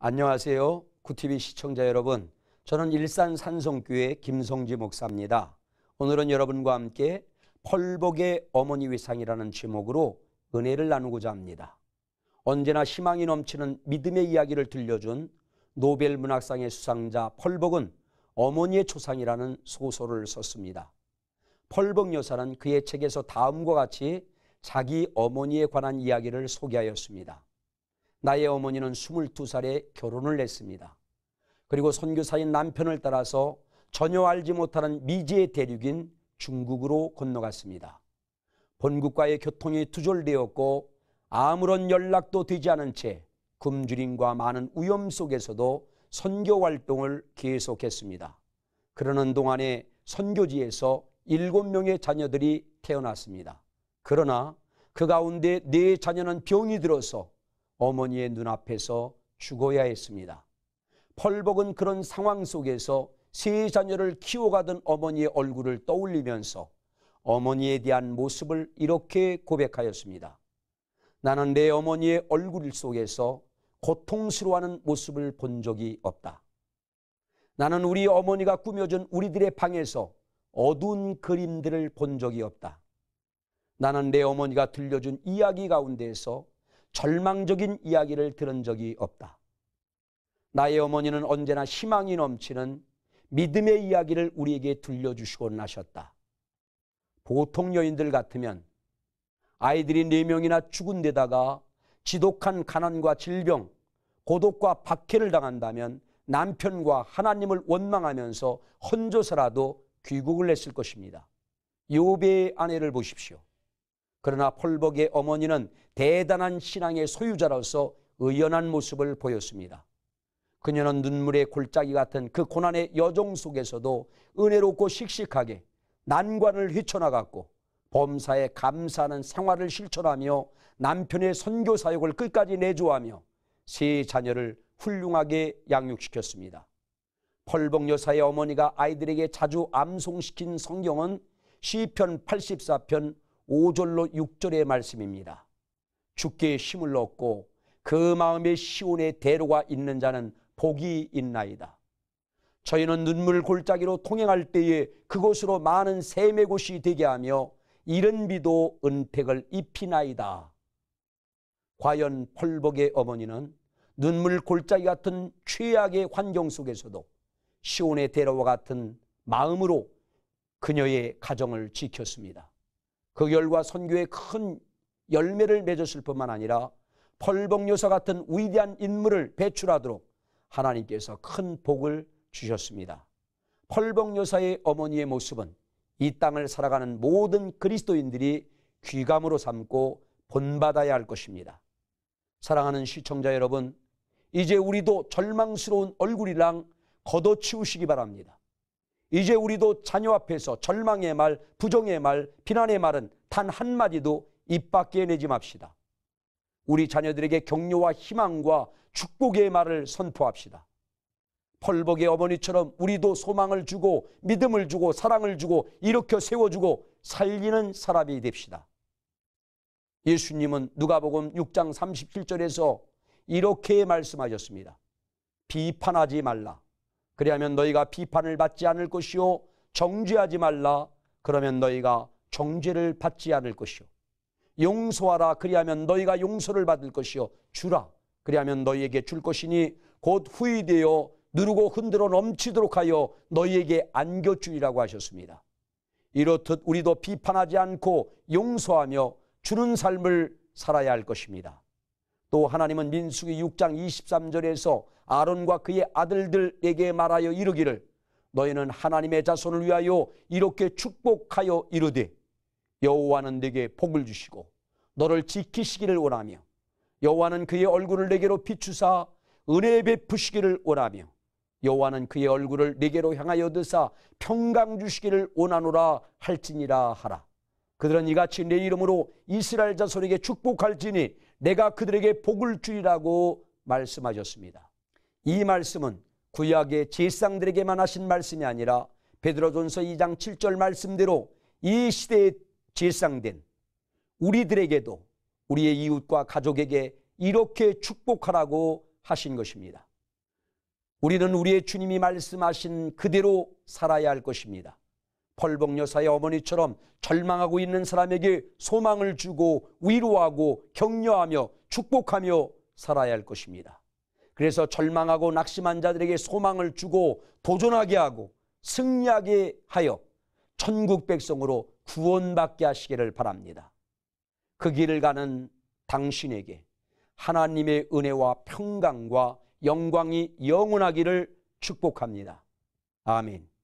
안녕하세요. 구티비 시청자 여러분. 저는 일산 산성교회 김성지 목사입니다. 오늘은 여러분과 함께 펄복의 어머니 위상이라는 제목으로 은혜를 나누고자 합니다. 언제나 희망이 넘치는 믿음의 이야기를 들려준 노벨 문학상의 수상자 펄복은 어머니의 초상이라는 소설을 썼습니다. 펄복 여사는 그의 책에서 다음과 같이 자기 어머니에 관한 이야기를 소개하였습니다. 나의 어머니는 22살에 결혼을 했습니다. 그리고 선교사인 남편을 따라서 전혀 알지 못하는 미지의 대륙인 중국으로 건너갔습니다. 본국과의 교통이 투절되었고 아무런 연락도 되지 않은 채 굶주림과 많은 위험 속에서도 선교 활동을 계속했습니다. 그러는 동안에 선교지에서 일곱 명의 자녀들이 태어났습니다. 그러나 그 가운데 네 자녀는 병이 들어서 어머니의 눈앞에서 죽어야 했습니다. 펄복은 그런 상황 속에서 세 자녀를 키워가던 어머니의 얼굴을 떠올리면서 어머니에 대한 모습을 이렇게 고백하였습니다. 나는 내 어머니의 얼굴 속에서 고통스러워하는 모습을 본 적이 없다. 나는 우리 어머니가 꾸며준 우리들의 방에서 어두운 그림들을 본 적이 없다. 나는 내 어머니가 들려준 이야기 가운데에 절망적인 이야기를 들은 적이 없다. 나의 어머니는 언제나 희망이 넘치는 믿음의 이야기를 우리에게 들려주시곤 하셨다. 보통 여인들 같으면 아이들이 네명이나 죽은 데다가 지독한 가난과 질병, 고독과 박해를 당한다면 남편과 하나님을 원망하면서 헌조서라도 귀국을 했을 것입니다. 요배의 아내를 보십시오. 그러나 폴복의 어머니는 대단한 신앙의 소유자로서 의연한 모습을 보였습니다. 그녀는 눈물의 골짜기 같은 그 고난의 여정 속에서도 은혜롭고 씩씩하게 난관을 헤쳐나갔고 범사에 감사하는 생활을 실천하며 남편의 선교 사역을 끝까지 내조하며 세 자녀를 훌륭하게 양육시켰습니다. 펄복 여사의 어머니가 아이들에게 자주 암송시킨 성경은 시편 84편 5절로 6절의 말씀입니다. 주께 힘을 얻고 그 마음에 시온의 대로가 있는 자는 복이 있나이다. 저희는 눈물 골짜기로 통행할 때에 그곳으로 많은 샘의 곳이 되게 하며 이른 비도 은택을 입히나이다. 과연 펄복의 어머니는 눈물 골짜기 같은 최악의 환경 속에서도 시온의 대로와 같은 마음으로 그녀의 가정을 지켰습니다. 그 결과 선교에 큰 열매를 맺었을 뿐만 아니라 펄벅요사 같은 위대한 인물을 배출하도록 하나님께서 큰 복을 주셨습니다. 펄벅요사의 어머니의 모습은 이 땅을 살아가는 모든 그리스도인들이 귀감으로 삼고 본받아야 할 것입니다. 사랑하는 시청자 여러분, 이제 우리도 절망스러운 얼굴이랑 걷어치우시기 바랍니다. 이제 우리도 자녀 앞에서 절망의 말, 부정의 말, 비난의 말은 단 한마디도 입 밖에 내지 맙시다. 우리 자녀들에게 격려와 희망과 축복의 말을 선포합시다. 펄벅의 어머니처럼 우리도 소망을 주고 믿음을 주고 사랑을 주고 일으켜 세워주고 살리는 사람이 됩시다. 예수님은 누가복음 6장 37절에서 이렇게 말씀하셨습니다. 비판하지 말라. 그리하면 너희가 비판을 받지 않을 것이요 정죄하지 말라 그러면 너희가 정죄를 받지 않을 것이요 용서하라 그리하면 너희가 용서를 받을 것이요 주라 그리하면 너희에게 줄 것이니 곧 후이되어 누르고 흔들어 넘치도록 하여 너희에게 안겨주리라고 하셨습니다. 이렇듯 우리도 비판하지 않고 용서하며 주는 삶을 살아야 할 것입니다. 또 하나님은 민숙이 6장 23절에서 아론과 그의 아들들에게 말하여 이르기를 너희는 하나님의 자손을 위하여 이렇게 축복하여 이르되 여호와는 네게 복을 주시고 너를 지키시기를 원하며 여호와는 그의 얼굴을 내게로 비추사 은혜 베푸시기를 원하며 여호와는 그의 얼굴을 내게로 향하여 드사 평강 주시기를 원하노라 할지니라 하라 그들은 이같이 내 이름으로 이스라엘 자손에게 축복할지니 내가 그들에게 복을 주리라고 말씀하셨습니다 이 말씀은 구약의 제상들에게만 하신 말씀이 아니라 베드로전서 2장 7절 말씀대로 이 시대에 제상된 우리들에게도 우리의 이웃과 가족에게 이렇게 축복하라고 하신 것입니다. 우리는 우리의 주님이 말씀하신 그대로 살아야 할 것입니다. 벌복 여사의 어머니처럼 절망하고 있는 사람에게 소망을 주고 위로하고 격려하며 축복하며 살아야 할 것입니다. 그래서 절망하고 낙심한 자들에게 소망을 주고 도전하게 하고 승리하게 하여 천국 백성으로 구원받게 하시기를 바랍니다. 그 길을 가는 당신에게 하나님의 은혜와 평강과 영광이 영원하기를 축복합니다. 아멘.